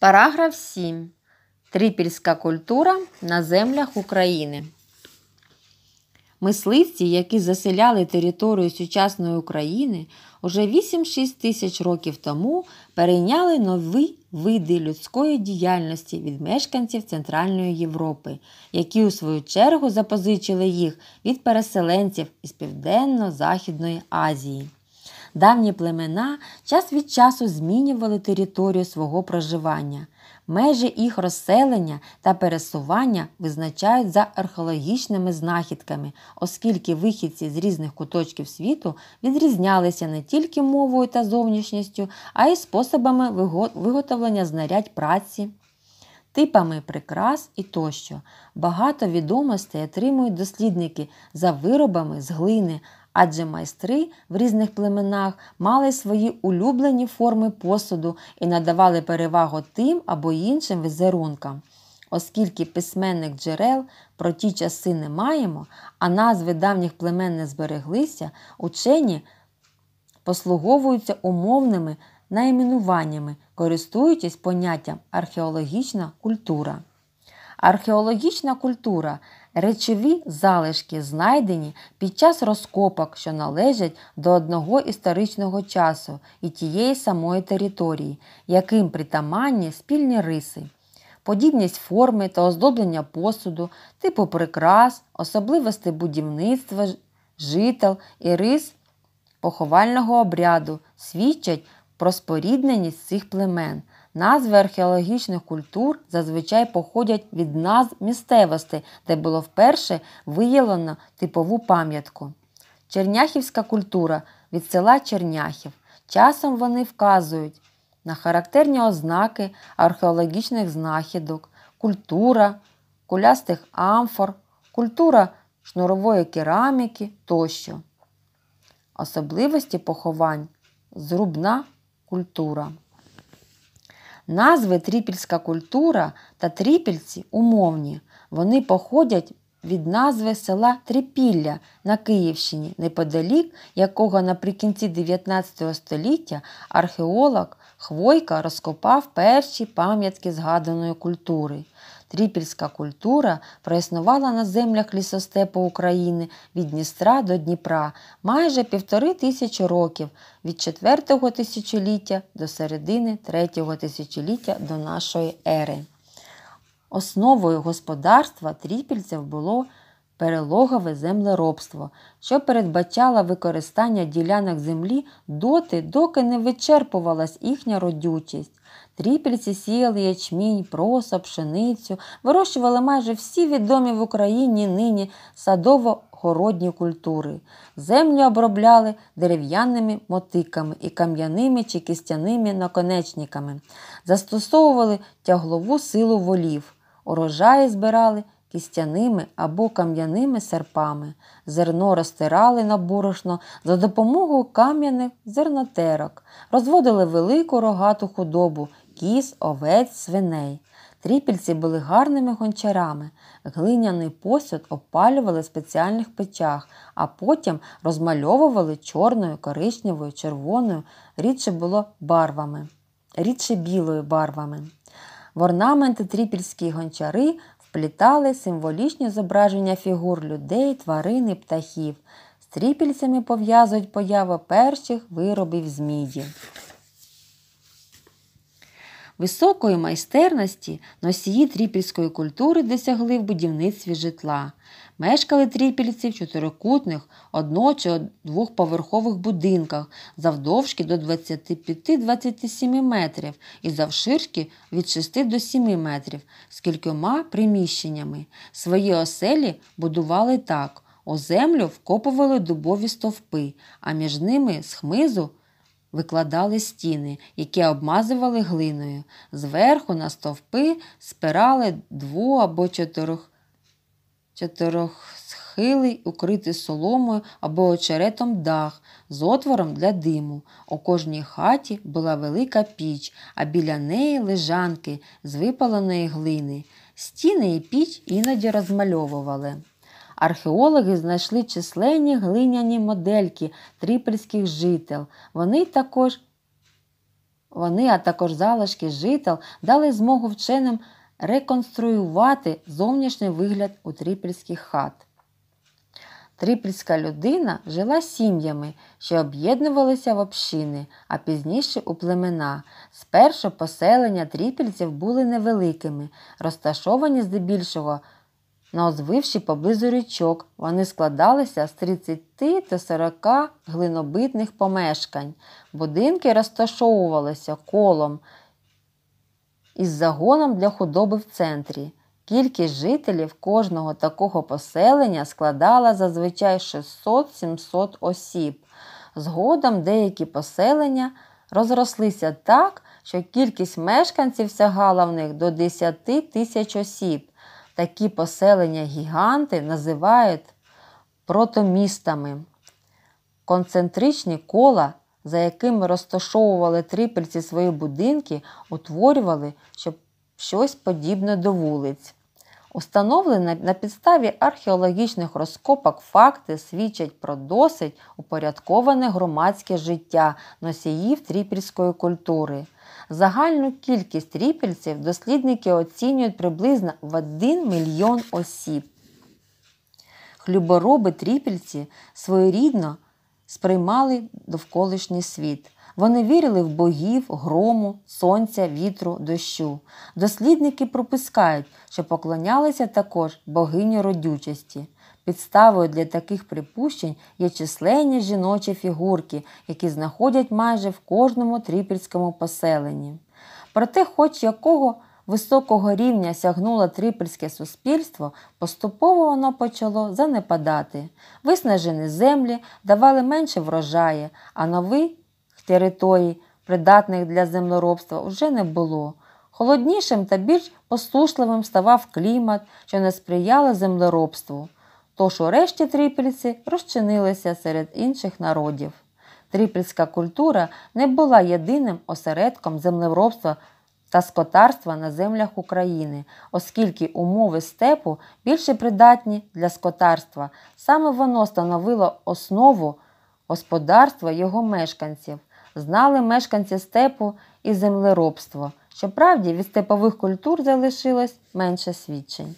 Параграф 7. Трипільська культура на землях України. Мисливці, які заселяли територію сучасної України, уже 8-6 тисяч років тому перейняли нові види людської діяльності від мешканців Центральної Європи, які у свою чергу запозичили їх від переселенців із Південно-Західної Азії. Давні племена час від часу змінювали територію свого проживання. Межі їх розселення та пересування визначають за археологічними знахідками, оскільки вихідці з різних куточків світу відрізнялися не тільки мовою та зовнішністю, а й способами виготовлення знарядь праці. Типами прикрас і тощо багато відомостей отримують дослідники за виробами з глини, адже майстри в різних племенах мали свої улюблені форми посуду і надавали перевагу тим або іншим візерункам. Оскільки письменних джерел про ті часи не маємо, а назви давніх племен не збереглися, учені послуговуються умовними найменуваннями, користуючись поняттям археологічна культура. Археологічна культура Речові залишки знайдені під час розкопок, що належать до одного історичного часу і тієї самої території, яким притаманні спільні риси. Подібність форми та оздоблення посуду, типу прикрас, особливості будівництва, жител і рис поховального обряду свідчать про спорідненість цих племен. Назви археологічних культур зазвичай походять від назв місцевостей, де було вперше виявлено типову пам'ятку. Черняхівська культура від села Черняхів. Часом вони вказують на характерні ознаки археологічних знахідок, культура, кулястих амфор, культура шнурової кераміки тощо. Особливості поховань зрубна культура. Назви тріпільська культура та тріпільці умовні. Вони походять від назви села Трипілля на Київщині, неподалік якого наприкінці 19 століття археолог Хвойка розкопав перші пам'ятки згаданої культури. Тріпільська культура проіснувала на землях лісостепу України від Дністра до Дніпра майже півтори тисячі років від 4 тисячоліття до середини третього тисячоліття до нашої ери. Основою господарства тріпільців було перелогове землеробство, що передбачало використання ділянок землі доти, доки не вичерпувалась їхня родючість. Тріпільці сіяли ячмінь, просо, пшеницю, вирощували майже всі відомі в Україні нині садово-городні культури. Землю обробляли дерев'яними мотиками і кам'яними чи кистяними наконечниками, застосовували тяглову силу волів, урожаї збирали кістяними або кам'яними серпами. Зерно розтирали на борошно за допомогою кам'яних зернотерок, розводили велику рогату худобу, кіз, овець, свиней. Тріпільці були гарними гончарами, глиняний посуд опалювали в спеціальних печах, а потім розмальовували чорною, коричневою, червоною, рідше було барвами, рідше білою барвами. В орнаменти тріпільські гончари вплітали символічні зображення фігур людей, тварин і птахів. Стріпільцями пов'язують появу перших виробів змії. Високої майстерності носії тріпільської культури досягли в будівництві житла. Мешкали тріпільці в чотирикутних, одно- чи двохповерхових будинках завдовжки до 25-27 метрів і завширшки від 6 до 7 метрів з кількома приміщеннями. Свої оселі будували так. У землю вкопували дубові стовпи, а між ними з хмизу викладали стіни, які обмазували глиною. Зверху на стовпи спирали дво або чотирьох чотирьохсхилий, укритий соломою або очеретом дах з отвором для диму. У кожній хаті була велика піч, а біля неї лежанки з випаленої глини. Стіни і піч іноді розмальовували. Археологи знайшли численні глиняні модельки тріпільських жител. Вони також, вони, а також залишки жител, дали змогу вченим реконструювати зовнішній вигляд у тріпільських хат. Трипільська людина жила сім'ями, що об'єднувалися в общини, а пізніше у племена. Спершу поселення трипільців були невеликими, розташовані здебільшого на озвивші поблизу річок. Вони складалися з 30 та 40 глинобитних помешкань. Будинки розташовувалися колом із загоном для худоби в центрі. Кількість жителів кожного такого поселення складала зазвичай 600-700 осіб. Згодом деякі поселення розрослися так, що кількість мешканців сягала в них до 10 тисяч осіб. Такі поселення гіганти називають протомістами. Концентричні кола, за якими розташовували трипельці свої будинки, утворювали щось подібне до вулиць. Установлені на підставі археологічних розкопок факти свідчать про досить упорядковане громадське життя носіїв тріпільської культури. Загальну кількість тріпільців дослідники оцінюють приблизно в 1 мільйон осіб. Хлюбороби тріпільці своєрідно сприймали довколишній світ. Вони вірили в богів, грому, сонця, вітру, дощу. Дослідники пропускають, що поклонялися також богині родючості. Підставою для таких припущень є численні жіночі фігурки, які знаходять майже в кожному трипільському поселенні. Проте, хоч якого високого рівня сягнуло трипільське суспільство, поступово воно почало занепадати. Виснажені землі давали менше врожаї, а новий територій, придатних для землеробства, вже не було. Холоднішим та більш посушливим ставав клімат, що не сприяло землеробству. Тож урешті тріпільці розчинилися серед інших народів. Трипільська культура не була єдиним осередком землеробства та скотарства на землях України, оскільки умови степу більше придатні для скотарства. Саме воно становило основу господарства його мешканців знали мешканці степу і землеробство. Щоправді, від степових культур залишилось менше свідчень.